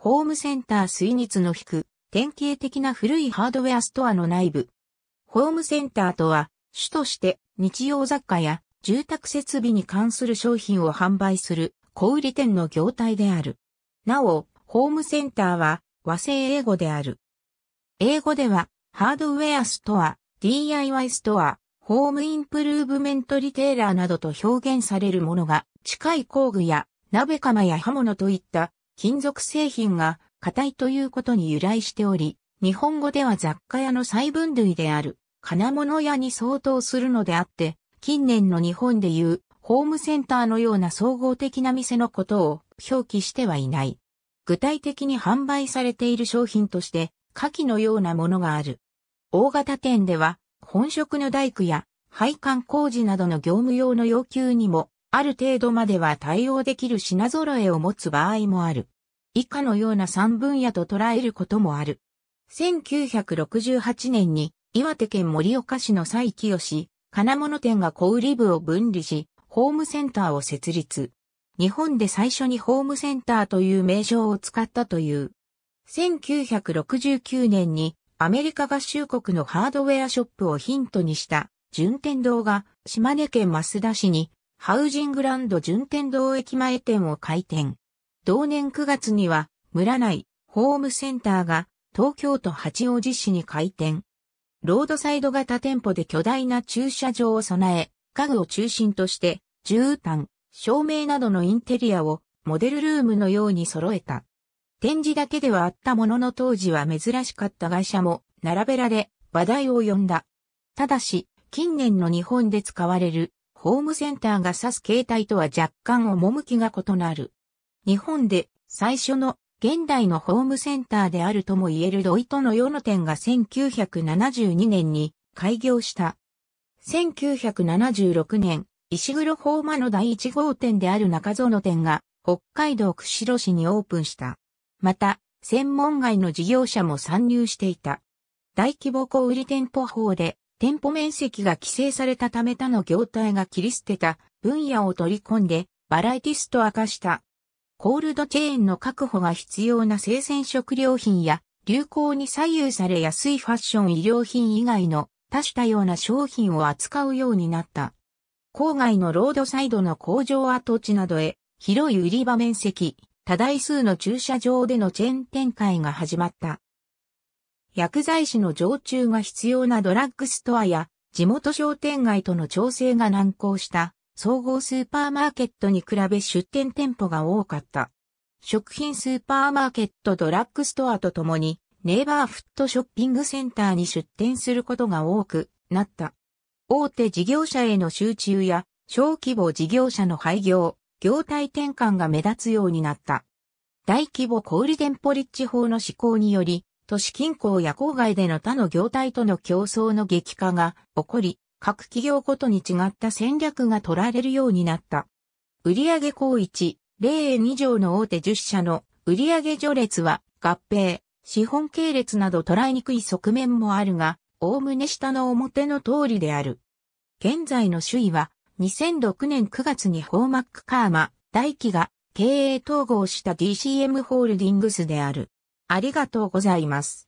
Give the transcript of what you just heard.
ホームセンター水日の引く、典型的な古いハードウェアストアの内部。ホームセンターとは、主として日用雑貨や住宅設備に関する商品を販売する小売店の業態である。なお、ホームセンターは和製英語である。英語では、ハードウェアストア、DIY ストア、ホームインプルーブメントリテーラーなどと表現されるものが、近い工具や鍋釜や刃物といった金属製品が硬いということに由来しており、日本語では雑貨屋の細分類である金物屋に相当するのであって、近年の日本でいうホームセンターのような総合的な店のことを表記してはいない。具体的に販売されている商品として、下記のようなものがある。大型店では、本職の大工や配管工事などの業務用の要求にもある程度までは対応できる品揃えを持つ場合もある。以下のような3分野と捉えることもある。1968年に岩手県盛岡市の西清金物店が小売部を分離し、ホームセンターを設立。日本で最初にホームセンターという名称を使ったという。1969年にアメリカ合衆国のハードウェアショップをヒントにした順天堂が島根県増田市にハウジングランド順天堂駅前店を開店。同年9月には、村内、ホームセンターが、東京都八王子市に開店。ロードサイド型店舗で巨大な駐車場を備え、家具を中心として、絨毯、照明などのインテリアをモデルルームのように揃えた。展示だけではあったものの当時は珍しかった会社も並べられ話題を呼んだ。ただし、近年の日本で使われるホームセンターが指す形態とは若干趣が異なる。日本で最初の現代のホームセンターであるとも言えるロイトの世の店が1972年に開業した。1976年、石黒ーマの第1号店である中園店が北海道釧路市にオープンした。また、専門外の事業者も参入していた。大規模小売店舗法で店舗面積が規制されたため他の業態が切り捨てた分野を取り込んでバラエティスト明かした。コールドチェーンの確保が必要な生鮮食料品や流行に左右され安いファッション医療品以外の多種多様な商品を扱うようになった。郊外のロードサイドの工場跡地などへ広い売り場面積、多台数の駐車場でのチェーン展開が始まった。薬剤師の常駐が必要なドラッグストアや地元商店街との調整が難航した総合スーパーマーケットに比べ出店店舗が多かった。食品スーパーマーケットドラッグストアとともにネイバーフットショッピングセンターに出店することが多くなった。大手事業者への集中や小規模事業者の廃業、業態転換が目立つようになった。大規模小売店舗立地法の施行により、都市近郊や郊外での他の業態との競争の激化が起こり、各企業ごとに違った戦略が取られるようになった。売上高1、例2条の大手10社の売上序列は合併、資本系列など捉えにくい側面もあるが、おおむね下の表の通りである。現在の首位は、2006年9月にホーマックカーマ、大輝が経営統合した DCM ホールディングスである。ありがとうございます。